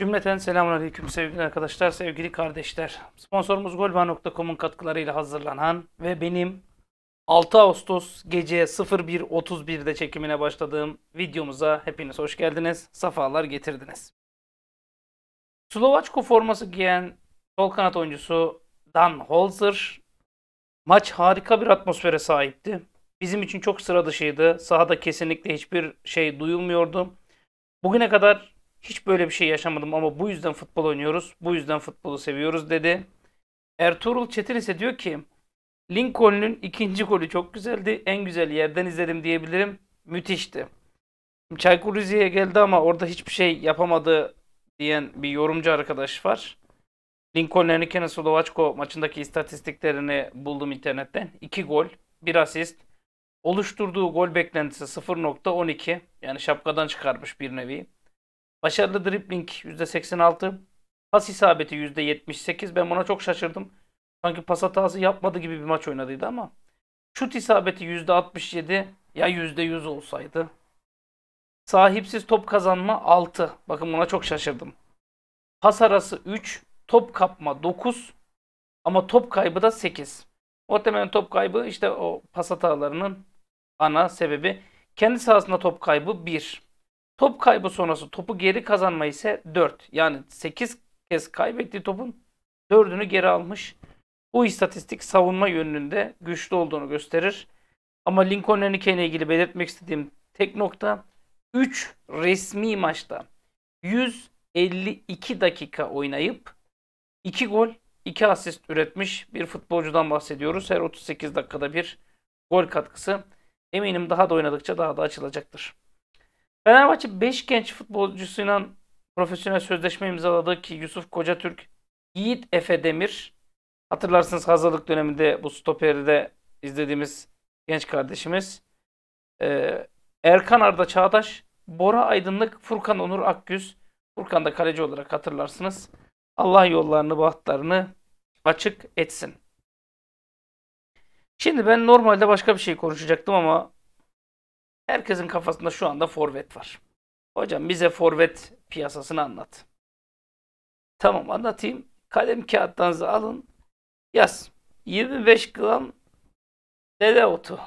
Cümleten selamünaleyküm sevgili arkadaşlar, sevgili kardeşler. Sponsorumuz golba.com'un katkılarıyla hazırlanan ve benim 6 Ağustos gece 01.31'de çekimine başladığım videomuza hepiniz hoş geldiniz, safalar getirdiniz. Slovaçko forması giyen sol kanat oyuncusu Dan Holzer maç harika bir atmosfere sahipti. Bizim için çok sıra dışıydı. Sahada kesinlikle hiçbir şey duyulmuyordu. Bugüne kadar hiç böyle bir şey yaşamadım ama bu yüzden futbol oynuyoruz, bu yüzden futbolu seviyoruz dedi. Ertuğrul Çetin ise diyor ki Lincoln'un ikinci golü çok güzeldi. En güzel yerden izledim diyebilirim. Müthişti. Çaykur Rize'ye geldi ama orada hiçbir şey yapamadı diyen bir yorumcu arkadaş var. Lincoln Enikene Slovaçko maçındaki istatistiklerini buldum internetten. 2 gol, 1 asist. Oluşturduğu gol beklentisi 0.12. Yani şapkadan çıkarmış bir nevi. Başarılı dribbling %86. Pas isabeti %78. Ben buna çok şaşırdım. Sanki pas hatası yapmadı gibi bir maç oynadıydı ama. Şut isabeti %67. Ya %100 olsaydı. Sahipsiz top kazanma 6. Bakın buna çok şaşırdım. Pas arası 3. Top kapma 9. Ama top kaybı da 8. Muhtemelen top kaybı işte o pas hatalarının ana sebebi. Kendi sahasında top kaybı 1. Top kaybı sonrası topu geri kazanma ise 4. Yani 8 kez kaybettiği topun 4'ünü geri almış. Bu istatistik savunma yönünde güçlü olduğunu gösterir. Ama Lincoln Henrique ile ilgili belirtmek istediğim tek nokta 3 resmi maçta 152 dakika oynayıp 2 gol 2 asist üretmiş bir futbolcudan bahsediyoruz. Her 38 dakikada bir gol katkısı. Eminim daha da oynadıkça daha da açılacaktır. Fenerbahçe 5 genç futbolcusuyla profesyonel sözleşme imzaladı ki Yusuf Kocatürk, Yiğit Efe Demir, hatırlarsınız hazırlık döneminde bu stoperi de izlediğimiz genç kardeşimiz. Ee, Erkan Arda Çağdaş, Bora Aydınlık, Furkan Onur Akgüz. Furkan da kaleci olarak hatırlarsınız. Allah yollarını, bahtlarını açık etsin. Şimdi ben normalde başka bir şey konuşacaktım ama Herkesin kafasında şu anda forvet var. Hocam bize forvet piyasasını anlat. Tamam anlatayım. Kalem kağıtlarınızı alın. Yaz. 25 gram dede otu.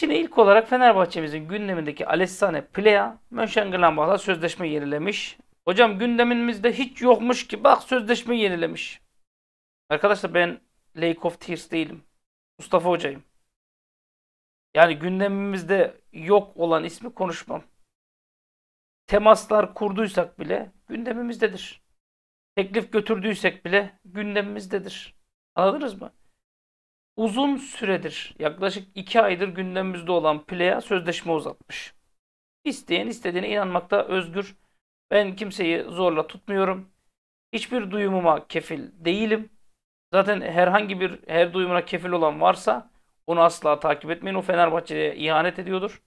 Şimdi ilk olarak Fenerbahçe'mizin gündemindeki Alessane Plea Mönchengladbach'la sözleşme yenilemiş. Hocam gündemimizde hiç yokmuş ki bak sözleşme yenilemiş. Arkadaşlar ben Lake of Tears değilim. Mustafa Hoca'yım. Yani gündemimizde yok olan ismi konuşmam. Temaslar kurduysak bile gündemimizdedir. Teklif götürdüysek bile gündemimizdedir. Anladınız mı? Uzun süredir, yaklaşık iki aydır gündemimizde olan Play'a sözleşme uzatmış. İsteyen istediğine inanmakta özgür. Ben kimseyi zorla tutmuyorum. Hiçbir duyumuma kefil değilim. Zaten herhangi bir her duyumuna kefil olan varsa bunu asla takip etmeyin. O Fenerbahçe'ye ihanet ediyordur.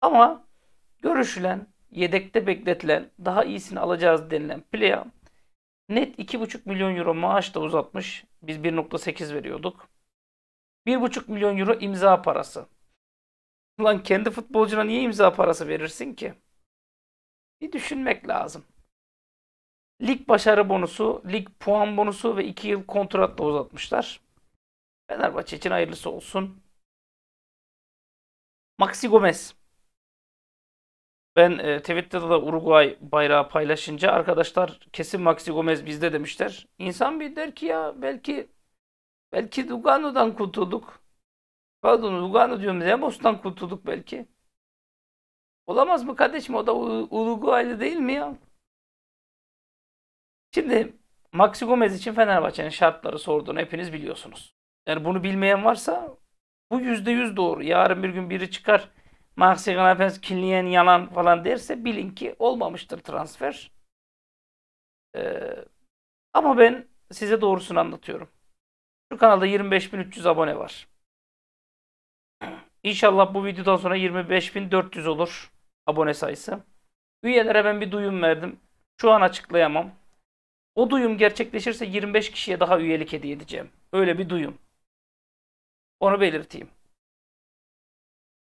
Ama görüşülen, yedekte bekletilen, daha iyisini alacağız denilen Plea net 2,5 milyon euro maaş da uzatmış. Biz 1,8 veriyorduk. 1,5 milyon euro imza parası. Lan kendi futbolcuna niye imza parası verirsin ki? Bir düşünmek lazım. Lig başarı bonusu, lig puan bonusu ve 2 yıl kontratla uzatmışlar. Fenerbahçe için hayırlısı olsun. Maxi Gomez. Ben e, Twitter'da da Uruguay bayrağı paylaşınca arkadaşlar kesin Maxi Gomez bizde demişler. İnsan bir der ki ya belki belki Lugano'dan kurtulduk. Pardon Lugano diyorum Remos'tan kurtulduk belki. Olamaz mı kardeşim o da Uruguaylı değil mi ya? Şimdi Maxi Gomez için Fenerbahçe'nin şartları sorduğunu hepiniz biliyorsunuz. Yani bunu bilmeyen varsa bu yüzde yüz doğru. Yarın bir gün biri çıkar Maxi Galapens kinleyen yalan falan derse bilin ki olmamıştır transfer. Ee, ama ben size doğrusunu anlatıyorum. Şu kanalda 25.300 abone var. İnşallah bu videodan sonra 25.400 olur abone sayısı. Üyelere ben bir duyum verdim. Şu an açıklayamam. O duyum gerçekleşirse 25 kişiye daha üyelik hediye edeceğim. Öyle bir duyum. Onu belirteyim.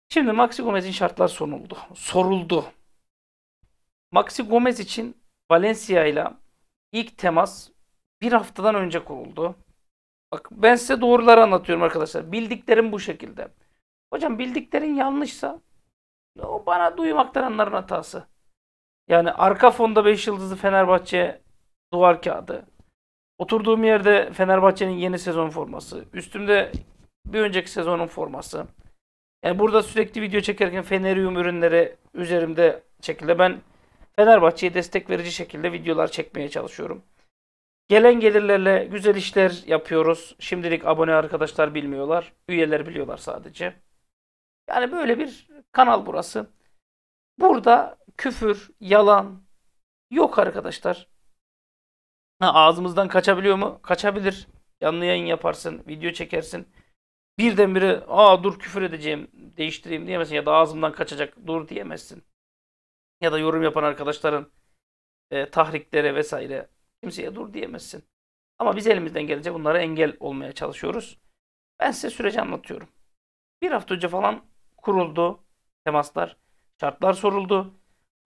Şimdi Maxi Gomez'in şartlar soruldu. Soruldu. Maxi Gomez için Valencia ile ilk temas bir haftadan önce kuruldu. Bak ben size doğruları anlatıyorum arkadaşlar. Bildiklerim bu şekilde. Hocam bildiklerin yanlışsa o bana duymaktan anların hatası. Yani arka fonda 5 yıldızlı Fenerbahçe duvar kağıdı. Oturduğum yerde Fenerbahçe'nin yeni sezon forması. Üstümde bir önceki sezonun forması. Yani burada sürekli video çekerken Fenerium ürünleri üzerimde şekilde ben Fenerbahçe'ye destek verici şekilde videolar çekmeye çalışıyorum. Gelen gelirlerle güzel işler yapıyoruz. Şimdilik abone arkadaşlar bilmiyorlar. Üyeler biliyorlar sadece. Yani böyle bir kanal burası. Burada küfür, yalan yok arkadaşlar. Ha, ağzımızdan kaçabiliyor mu? Kaçabilir. Yanlı yayın yaparsın, video çekersin birdenbire aa dur küfür edeceğim değiştireyim diyemezsin ya da ağzımdan kaçacak dur diyemezsin. Ya da yorum yapan arkadaşların e, tahriklere vesaire kimseye dur diyemezsin. Ama biz elimizden gelince bunlara engel olmaya çalışıyoruz. Ben size süreci anlatıyorum. Bir hafta önce falan kuruldu temaslar, şartlar soruldu.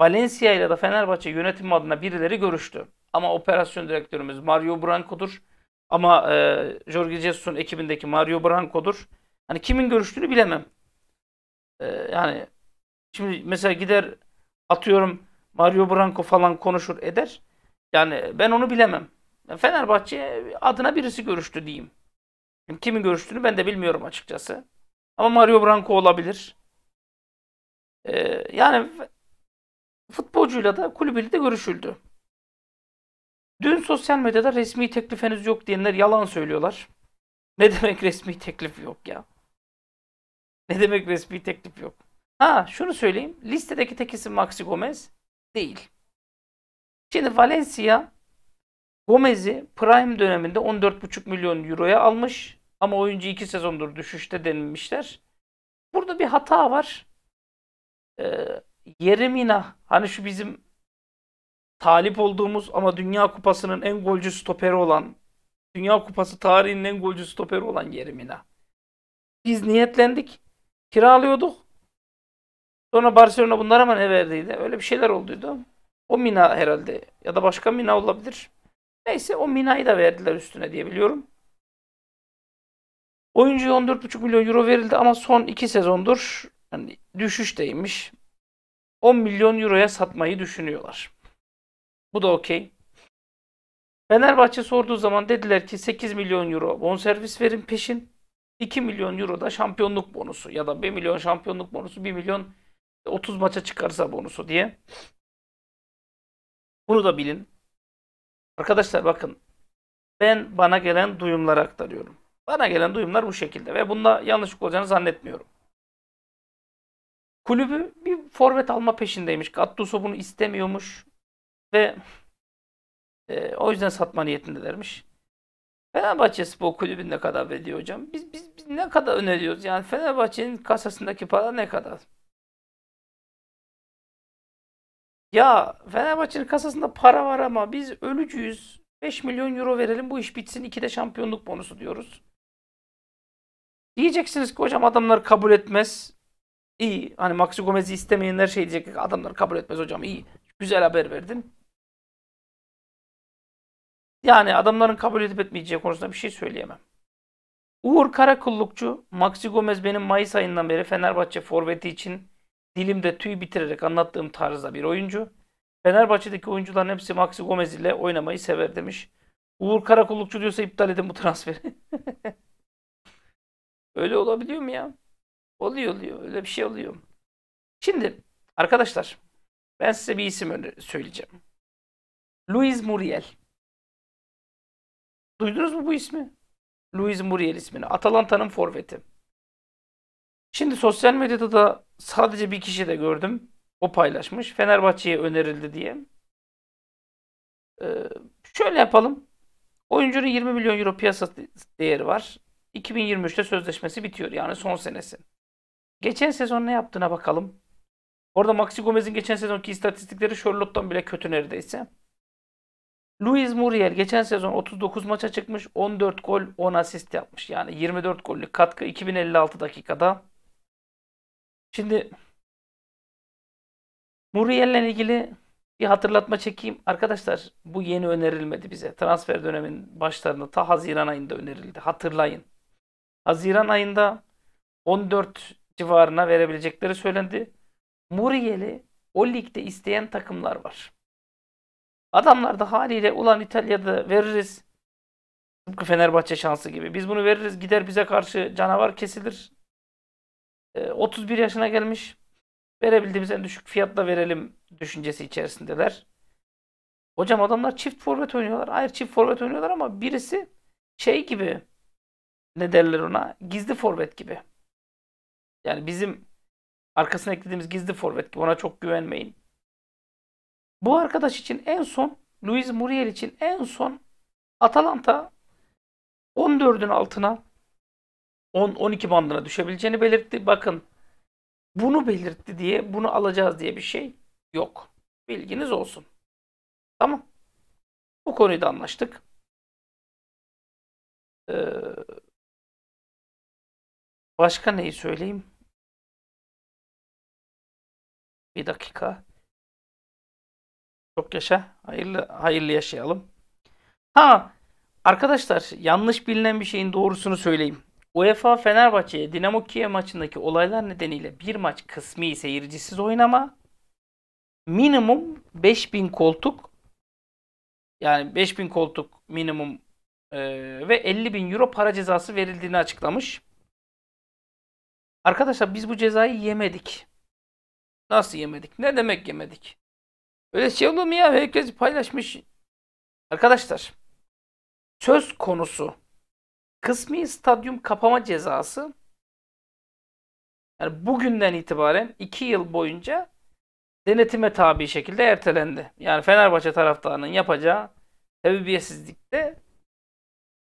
Valencia ile de Fenerbahçe yönetimi adına birileri görüştü. Ama operasyon direktörümüz Mario Branco'dur. Ama e, Jorge Jesus'un ekibindeki Mario Branco'dur. Hani kimin görüştüğünü bilemem. E, yani şimdi mesela gider atıyorum Mario Branco falan konuşur eder. Yani ben onu bilemem. Fenerbahçe adına birisi görüştü diyeyim. kimin görüştüğünü ben de bilmiyorum açıkçası. Ama Mario Branco olabilir. Ee, yani futbolcuyla da kulübüyle de görüşüldü. Dün sosyal medyada resmi teklif henüz yok diyenler yalan söylüyorlar. Ne demek resmi teklif yok ya? Ne demek resmi teklif yok? Ha şunu söyleyeyim. Listedeki tek isim Maxi Gomez değil. Şimdi Valencia Gomez'i Prime döneminde 14,5 milyon euroya almış. Ama oyuncu 2 sezondur düşüşte denilmişler. Burada bir hata var. Ee, Yeremina hani şu bizim talip olduğumuz ama Dünya Kupası'nın en golcü stoperi olan, Dünya Kupası tarihinin en golcü stoperi olan Yerimina. Biz niyetlendik, kiralıyorduk. Sonra Barcelona bunlara mı ne verdiydi? Öyle bir şeyler olduydu. O Mina herhalde ya da başka Mina olabilir. Neyse o Mina'yı da verdiler üstüne diye biliyorum. Oyuncuya 14,5 milyon euro verildi ama son 2 sezondur yani düşüşteymiş. 10 milyon euroya satmayı düşünüyorlar. Bu da okey. Fenerbahçe sorduğu zaman dediler ki 8 milyon euro bonservis verin peşin. 2 milyon euro da şampiyonluk bonusu ya da 1 milyon şampiyonluk bonusu 1 milyon 30 maça çıkarsa bonusu diye. Bunu da bilin. Arkadaşlar bakın ben bana gelen duyumları aktarıyorum. Bana gelen duyumlar bu şekilde ve bunda yanlışlık olacağını zannetmiyorum. Kulübü bir forvet alma peşindeymiş. Gattuso bunu istemiyormuş. Ve e, o yüzden satma niyetindelermiş. Fenerbahçe Spor Kulübü ne kadar veriyor hocam? Biz, biz, biz ne kadar öneriyoruz? Yani Fenerbahçe'nin kasasındaki para ne kadar? Ya Fenerbahçe'nin kasasında para var ama biz ölücüyüz. 5 milyon euro verelim bu iş bitsin. de şampiyonluk bonusu diyoruz. Diyeceksiniz ki hocam adamlar kabul etmez. İyi. Hani Maxi Gomez'i istemeyenler şey diyecek. Adamlar kabul etmez hocam. İyi. Güzel haber verdin. Yani adamların kabul edip etmeyeceği konusunda bir şey söyleyemem. Uğur Karakullukçu, Maxi Gomez benim Mayıs ayından beri Fenerbahçe forveti için dilimde tüy bitirerek anlattığım tarzda bir oyuncu. Fenerbahçe'deki oyuncuların hepsi Maxi Gomez ile oynamayı sever demiş. Uğur Karakullukçu diyorsa iptal edin bu transferi. Öyle olabiliyor mu ya? Oluyor oluyor. Öyle bir şey oluyor. Şimdi arkadaşlar ben size bir isim söyleyeceğim. Luis Muriel. Duydunuz mu bu ismi? Luis Muriel ismini. Atalanta'nın forveti. Şimdi sosyal medyada da sadece bir kişi de gördüm. O paylaşmış. Fenerbahçe'ye önerildi diye. Ee, şöyle yapalım. Oyuncunun 20 milyon euro piyasa değeri var. 2023'te sözleşmesi bitiyor. Yani son senesi. Geçen sezon ne yaptığına bakalım. Orada Maxi Gomez'in geçen sezonki istatistikleri Charlotte'dan bile kötü neredeyse. Luis Muriel geçen sezon 39 maça çıkmış. 14 gol 10 asist yapmış. Yani 24 gollük katkı 2056 dakikada. Şimdi Muriel'le ilgili bir hatırlatma çekeyim. Arkadaşlar bu yeni önerilmedi bize. Transfer dönemin başlarında ta Haziran ayında önerildi. Hatırlayın. Haziran ayında 14 civarına verebilecekleri söylendi. Muriel'i o ligde isteyen takımlar var. Adamlar da haliyle ulan İtalya'da veririz. Tıpkı Fenerbahçe şansı gibi. Biz bunu veririz gider bize karşı canavar kesilir. E, ee, 31 yaşına gelmiş. Verebildiğimiz en düşük fiyatla verelim düşüncesi içerisindeler. Hocam adamlar çift forvet oynuyorlar. Hayır çift forvet oynuyorlar ama birisi şey gibi ne derler ona? Gizli forvet gibi. Yani bizim arkasına eklediğimiz gizli forvet gibi. Ona çok güvenmeyin. Bu arkadaş için en son Luis Muriel için en son Atalanta 14'ün altına 10-12 bandına düşebileceğini belirtti. Bakın bunu belirtti diye bunu alacağız diye bir şey yok. Bilginiz olsun. Tamam. Bu konuyu da anlaştık. Ee, başka neyi söyleyeyim? Bir dakika. Çok yaşa. Hayırlı hayırlı yaşayalım. Ha arkadaşlar yanlış bilinen bir şeyin doğrusunu söyleyeyim. UEFA Fenerbahçe'ye Dinamo Kiev maçındaki olaylar nedeniyle bir maç kısmi seyircisiz oynama minimum 5000 koltuk yani 5000 koltuk minimum e, ve 50 bin euro para cezası verildiğini açıklamış. Arkadaşlar biz bu cezayı yemedik. Nasıl yemedik? Ne demek yemedik? Öyle şey olur mu ya? Herkes paylaşmış. Arkadaşlar söz konusu kısmi stadyum kapama cezası yani bugünden itibaren 2 yıl boyunca denetime tabi şekilde ertelendi. Yani Fenerbahçe taraftarının yapacağı tevbiyesizlikte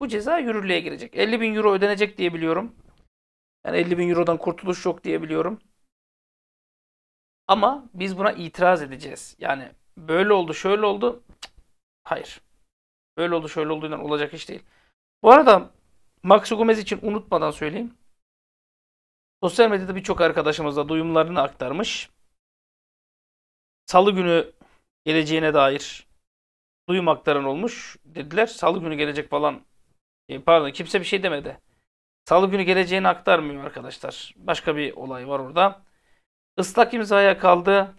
bu ceza yürürlüğe girecek. 50 bin euro ödenecek diye biliyorum. Yani 50 bin eurodan kurtuluş yok diye biliyorum. Ama biz buna itiraz edeceğiz. Yani böyle oldu, şöyle oldu. Hayır. Böyle oldu, şöyle olduğundan olacak iş değil. Bu arada Max Gomez için unutmadan söyleyeyim. Sosyal medyada birçok arkadaşımız da duyumlarını aktarmış. Salı günü geleceğine dair duyum aktaran olmuş. Dediler salı günü gelecek falan. E, pardon kimse bir şey demedi. Salı günü geleceğini aktarmıyor arkadaşlar. Başka bir olay var orada. Islak imzaya kaldı.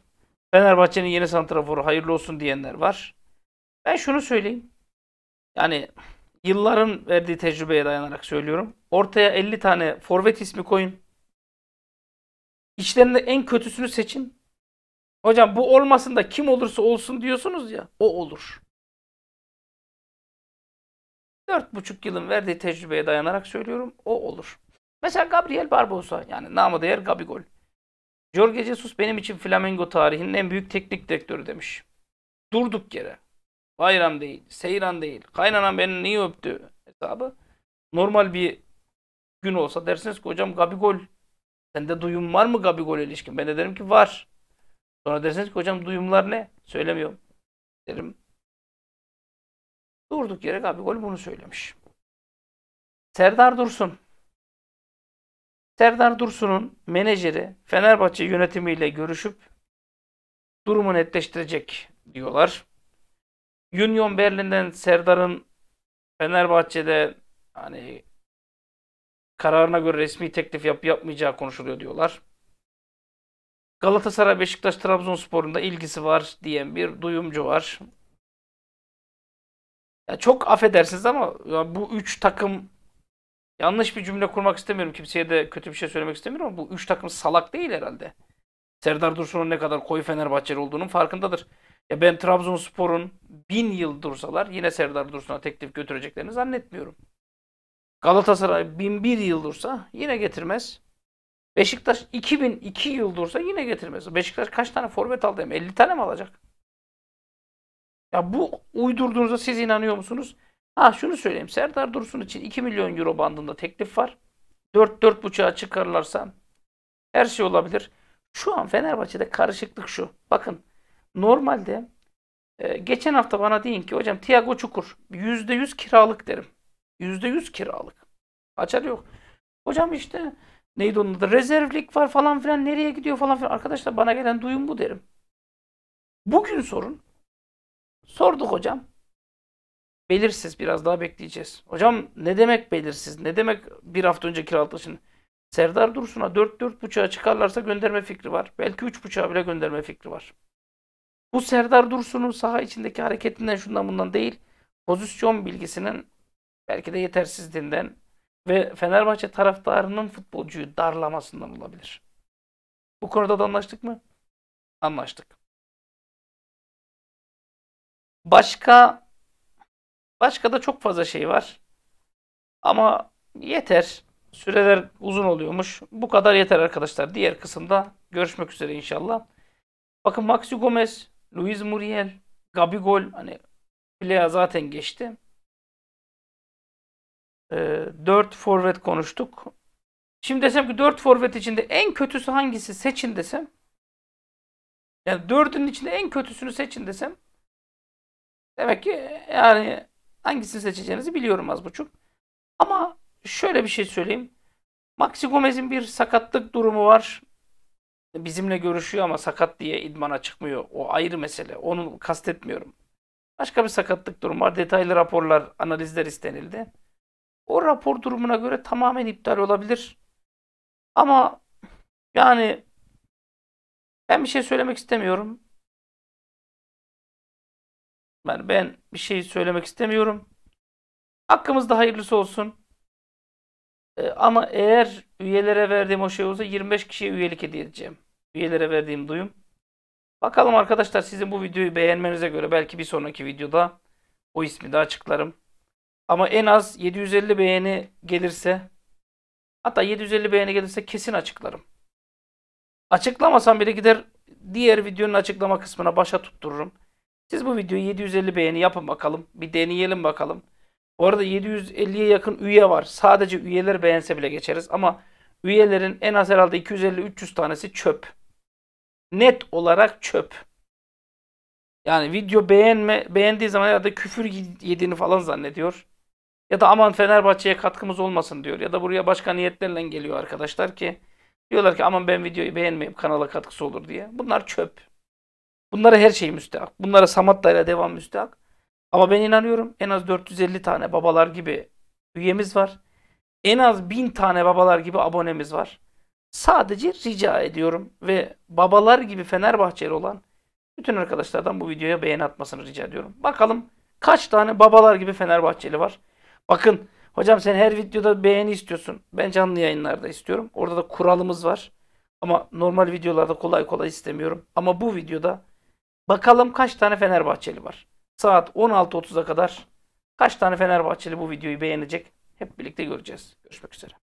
Fenerbahçe'nin yeni santraforu hayırlı olsun diyenler var. Ben şunu söyleyeyim. Yani yılların verdiği tecrübeye dayanarak söylüyorum. Ortaya 50 tane forvet ismi koyun. İçlerinde en kötüsünü seçin. Hocam bu olmasın da kim olursa olsun diyorsunuz ya o olur. 4,5 yılın verdiği tecrübeye dayanarak söylüyorum o olur. Mesela Gabriel Barbosa yani namı değer Gabigol. Jorge Jesus benim için Flamengo tarihinin en büyük teknik direktörü demiş. Durduk yere. Bayram değil, seyran değil. Kaynanan beni niye öptü hesabı. Normal bir gün olsa dersiniz ki hocam Gabigol sende duyum var mı Gabigol ilişkin? Ben de derim ki var. Sonra dersiniz ki hocam duyumlar ne? Söylemiyorum. Derim. Durduk yere Gabigol bunu söylemiş. Serdar Dursun Serdar Dursun'un menajeri Fenerbahçe yönetimiyle görüşüp durumu netleştirecek diyorlar. Union Berlin'den Serdar'ın Fenerbahçe'de hani kararına göre resmi teklif yap yapmayacağı konuşuluyor diyorlar. Galatasaray, Beşiktaş, Trabzonspor'unda ilgisi var diyen bir duyumcu var. Ya çok affedersiniz ama ya bu üç takım Yanlış bir cümle kurmak istemiyorum. Kimseye de kötü bir şey söylemek istemiyorum ama bu üç takım salak değil herhalde. Serdar Dursun'un ne kadar koyu Fenerbahçeli olduğunun farkındadır. Ya ben Trabzonspor'un bin yıl dursalar yine Serdar Dursun'a teklif götüreceklerini zannetmiyorum. Galatasaray bin bir yıl dursa yine getirmez. Beşiktaş 2002 yıl dursa yine getirmez. Beşiktaş kaç tane forvet aldı? 50 tane mi alacak? Ya bu uydurduğunuza siz inanıyor musunuz? Ha şunu söyleyeyim. Serdar Dursun için 2 milyon euro bandında teklif var. 4-4.5'a çıkarırlarsa her şey olabilir. Şu an Fenerbahçe'de karışıklık şu. Bakın normalde e, geçen hafta bana deyin ki hocam Tiago Çukur %100 kiralık derim. %100 kiralık. Açar yok. Hocam işte neydi onun adı? Rezervlik var falan filan nereye gidiyor falan filan. Arkadaşlar bana gelen duyum bu derim. Bugün sorun. Sorduk hocam. Belirsiz biraz daha bekleyeceğiz. Hocam ne demek belirsiz? Ne demek bir hafta önce kiralıkta Serdar Dursun'a 4-4.5'a çıkarlarsa gönderme fikri var. Belki 3.5'a bile gönderme fikri var. Bu Serdar Dursun'un saha içindeki hareketinden şundan bundan değil, pozisyon bilgisinin belki de yetersizliğinden ve Fenerbahçe taraftarının futbolcuyu darlamasından olabilir. Bu konuda da anlaştık mı? Anlaştık. Başka Başka da çok fazla şey var. Ama yeter. Süreler uzun oluyormuş. Bu kadar yeter arkadaşlar. Diğer kısımda görüşmek üzere inşallah. Bakın Maxi Gomez, Luis Muriel, Gabigol hani Plea zaten geçti. E, ee, 4 forvet konuştuk. Şimdi desem ki 4 forvet içinde en kötüsü hangisi seçin desem. Yani 4'ünün içinde en kötüsünü seçin desem. Demek ki yani Hangisini seçeceğinizi biliyorum az buçuk. Ama şöyle bir şey söyleyeyim. Maxi Gomez'in bir sakatlık durumu var. Bizimle görüşüyor ama sakat diye idmana çıkmıyor. O ayrı mesele. Onu kastetmiyorum. Başka bir sakatlık durumu var. Detaylı raporlar, analizler istenildi. O rapor durumuna göre tamamen iptal olabilir. Ama yani ben bir şey söylemek istemiyorum. Yani ben bir şey söylemek istemiyorum. Hakkımızda hayırlısı olsun. Ee, ama eğer üyelere verdiğim o şey olsa 25 kişiye üyelik hediye edeceğim. Üyelere verdiğim duyum. Bakalım arkadaşlar sizin bu videoyu beğenmenize göre belki bir sonraki videoda o ismi de açıklarım. Ama en az 750 beğeni gelirse hatta 750 beğeni gelirse kesin açıklarım. Açıklamasam bile gider diğer videonun açıklama kısmına başa tuttururum. Siz bu videoyu 750 beğeni yapın bakalım. Bir deneyelim bakalım. Bu arada 750'ye yakın üye var. Sadece üyeler beğense bile geçeriz ama üyelerin en az herhalde 250-300 tanesi çöp. Net olarak çöp. Yani video beğenme beğendiği zaman ya da küfür yediğini falan zannediyor. Ya da aman Fenerbahçe'ye katkımız olmasın diyor. Ya da buraya başka niyetlerle geliyor arkadaşlar ki diyorlar ki aman ben videoyu beğenmeyeyim kanala katkısı olur diye. Bunlar çöp. Bunlara her şey müstehak. Bunlara Samatta'yla devam müstehak. Ama ben inanıyorum en az 450 tane babalar gibi üyemiz var. En az 1000 tane babalar gibi abonemiz var. Sadece rica ediyorum ve babalar gibi Fenerbahçeli olan bütün arkadaşlardan bu videoya beğeni atmasını rica ediyorum. Bakalım kaç tane babalar gibi Fenerbahçeli var. Bakın hocam sen her videoda beğeni istiyorsun. Ben canlı yayınlarda istiyorum. Orada da kuralımız var. Ama normal videolarda kolay kolay istemiyorum. Ama bu videoda Bakalım kaç tane Fenerbahçeli var. Saat 16.30'a kadar kaç tane Fenerbahçeli bu videoyu beğenecek hep birlikte göreceğiz. Görüşmek üzere.